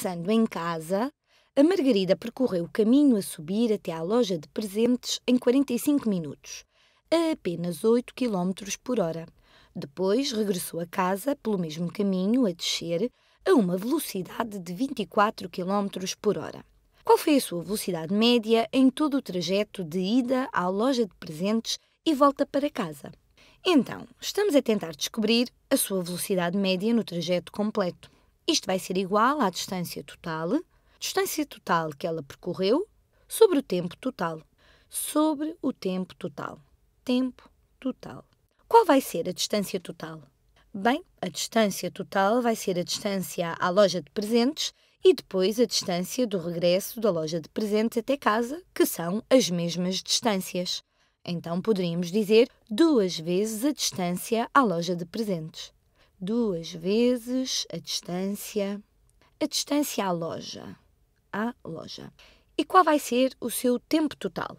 Regressando em casa, a Margarida percorreu o caminho a subir até à loja de presentes em 45 minutos, a apenas 8 km por hora. Depois regressou a casa pelo mesmo caminho a descer a uma velocidade de 24 km por hora. Qual foi a sua velocidade média em todo o trajeto de ida à loja de presentes e volta para casa? Então, estamos a tentar descobrir a sua velocidade média no trajeto completo. Isto vai ser igual à distância total, distância total que ela percorreu, sobre o tempo total. Sobre o tempo total. Tempo total. Qual vai ser a distância total? Bem, a distância total vai ser a distância à loja de presentes e depois a distância do regresso da loja de presentes até casa, que são as mesmas distâncias. Então poderíamos dizer duas vezes a distância à loja de presentes duas vezes a distância, a distância à loja, à loja. E qual vai ser o seu tempo total?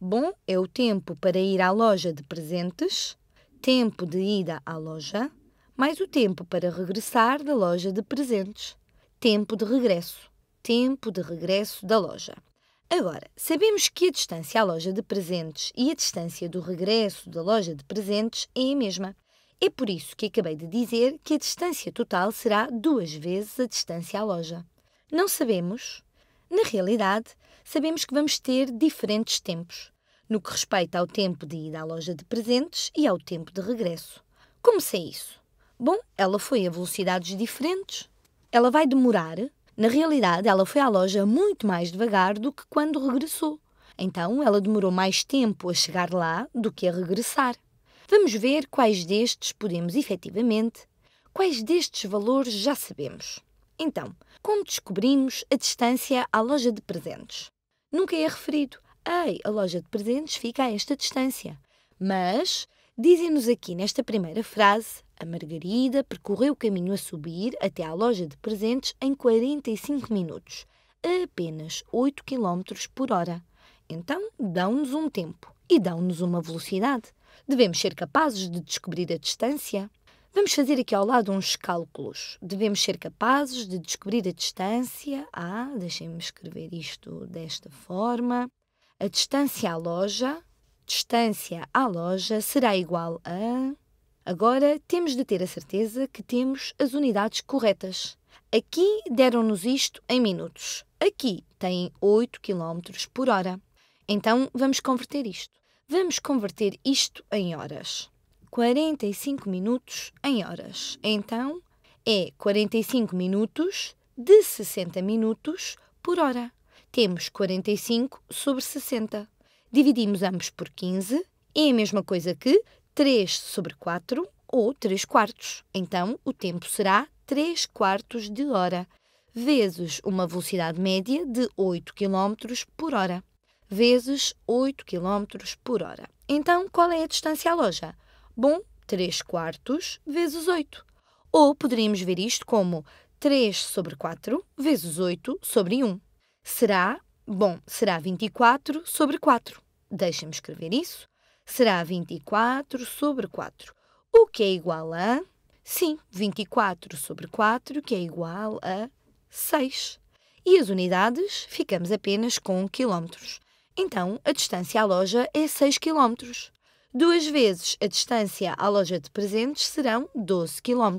Bom, é o tempo para ir à loja de presentes, tempo de ida à loja, mais o tempo para regressar da loja de presentes, tempo de regresso, tempo de regresso da loja. Agora, sabemos que a distância à loja de presentes e a distância do regresso da loja de presentes é a mesma. É por isso que acabei de dizer que a distância total será duas vezes a distância à loja. Não sabemos, na realidade, sabemos que vamos ter diferentes tempos, no que respeita ao tempo de ida à loja de presentes e ao tempo de regresso. Como sei isso? Bom, ela foi a velocidades diferentes. Ela vai demorar. Na realidade, ela foi à loja muito mais devagar do que quando regressou. Então, ela demorou mais tempo a chegar lá do que a regressar. Vamos ver quais destes podemos efetivamente, quais destes valores já sabemos. Então, como descobrimos a distância à loja de presentes? Nunca é referido, ei, a loja de presentes fica a esta distância. Mas, dizem-nos aqui nesta primeira frase, a Margarida percorreu o caminho a subir até à loja de presentes em 45 minutos, a apenas 8 km por hora. Então, dão-nos um tempo e dão-nos uma velocidade. Devemos ser capazes de descobrir a distância? Vamos fazer aqui ao lado uns cálculos. Devemos ser capazes de descobrir a distância. Ah, deixem-me escrever isto desta forma. A distância à loja, distância à loja será igual a. Agora temos de ter a certeza que temos as unidades corretas. Aqui deram-nos isto em minutos. Aqui tem 8 km por hora. Então vamos converter isto. Vamos converter isto em horas. 45 minutos em horas. Então, é 45 minutos de 60 minutos por hora. Temos 45 sobre 60. Dividimos ambos por 15, é a mesma coisa que 3 sobre 4 ou 3 quartos. Então, o tempo será 3 quartos de hora, vezes uma velocidade média de 8 km por hora vezes 8 km por hora. Então, qual é a distância à loja? Bom, 3 quartos vezes 8. Ou poderíamos ver isto como 3 sobre 4 vezes 8 sobre 1. Será, bom, será 24 sobre 4. Deixem-me escrever isso. Será 24 sobre 4, o que é igual a... Sim, 24 sobre 4, que é igual a 6. E as unidades ficamos apenas com quilómetros. Então, a distância à loja é 6 km. Duas vezes a distância à loja de presentes serão 12 km.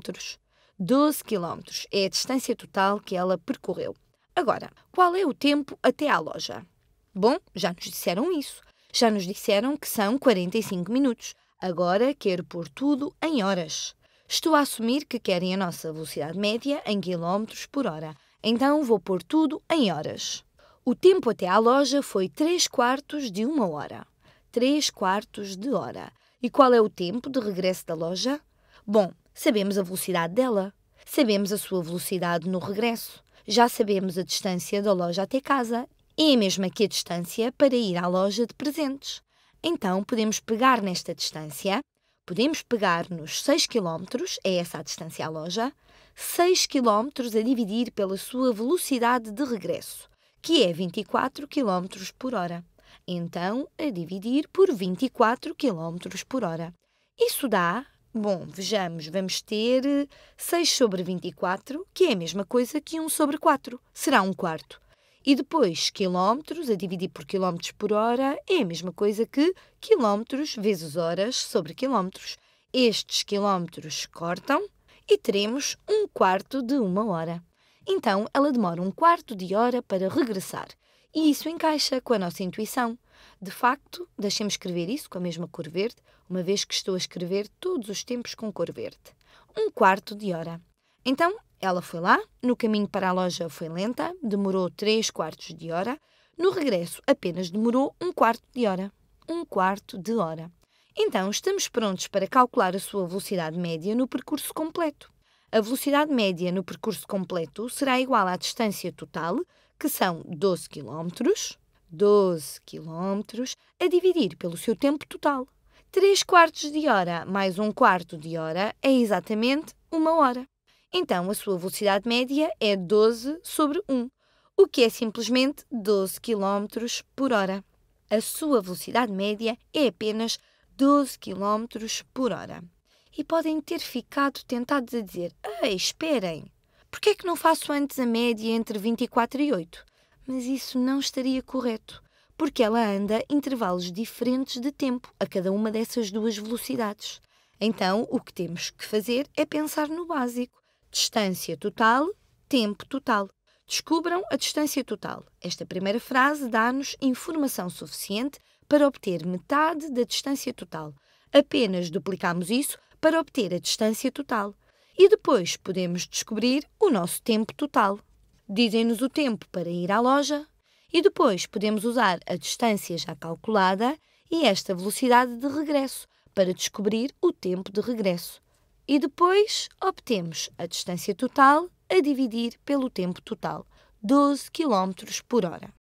12 km é a distância total que ela percorreu. Agora, qual é o tempo até à loja? Bom, já nos disseram isso. Já nos disseram que são 45 minutos. Agora quero pôr tudo em horas. Estou a assumir que querem a nossa velocidade média em quilómetros por hora. Então vou pôr tudo em horas. O tempo até à loja foi 3 quartos de uma hora. 3 quartos de hora. E qual é o tempo de regresso da loja? Bom, sabemos a velocidade dela. Sabemos a sua velocidade no regresso. Já sabemos a distância da loja até casa. É a mesma que a distância para ir à loja de presentes. Então, podemos pegar nesta distância podemos pegar nos 6 km, é essa a distância à loja, 6 km a dividir pela sua velocidade de regresso que é 24 km por hora. Então, a dividir por 24 km por hora. Isso dá, bom, vejamos, vamos ter 6 eh, sobre 24, que é a mesma coisa que 1 sobre 4, será um quarto. E depois, quilómetros a dividir por quilómetros por hora é a mesma coisa que quilómetros vezes horas sobre quilómetros. Estes quilómetros cortam e teremos um quarto de uma hora. Então ela demora um quarto de hora para regressar. E isso encaixa com a nossa intuição. De facto, deixemos escrever isso com a mesma cor verde, uma vez que estou a escrever todos os tempos com cor verde. Um quarto de hora. Então, ela foi lá, no caminho para a loja foi lenta, demorou três quartos de hora, no regresso apenas demorou um quarto de hora. Um quarto de hora. Então, estamos prontos para calcular a sua velocidade média no percurso completo. A velocidade média no percurso completo será igual à distância total, que são 12 km, 12 km, a dividir pelo seu tempo total. 3 quartos de hora mais 1 quarto de hora é exatamente 1 hora. Então, a sua velocidade média é 12 sobre 1, o que é simplesmente 12 km por hora. A sua velocidade média é apenas 12 km por hora e podem ter ficado tentados a dizer: Ei, esperem, porquê é que não faço antes a média entre 24 e 8? Mas isso não estaria correto, porque ela anda intervalos diferentes de tempo a cada uma dessas duas velocidades. Então, o que temos que fazer é pensar no básico: distância total, tempo total. Descubram a distância total. Esta primeira frase dá-nos informação suficiente para obter metade da distância total. Apenas duplicamos isso para obter a distância total. E depois podemos descobrir o nosso tempo total. Dizem-nos o tempo para ir à loja e depois podemos usar a distância já calculada e esta velocidade de regresso para descobrir o tempo de regresso. E depois obtemos a distância total a dividir pelo tempo total, 12 km por hora.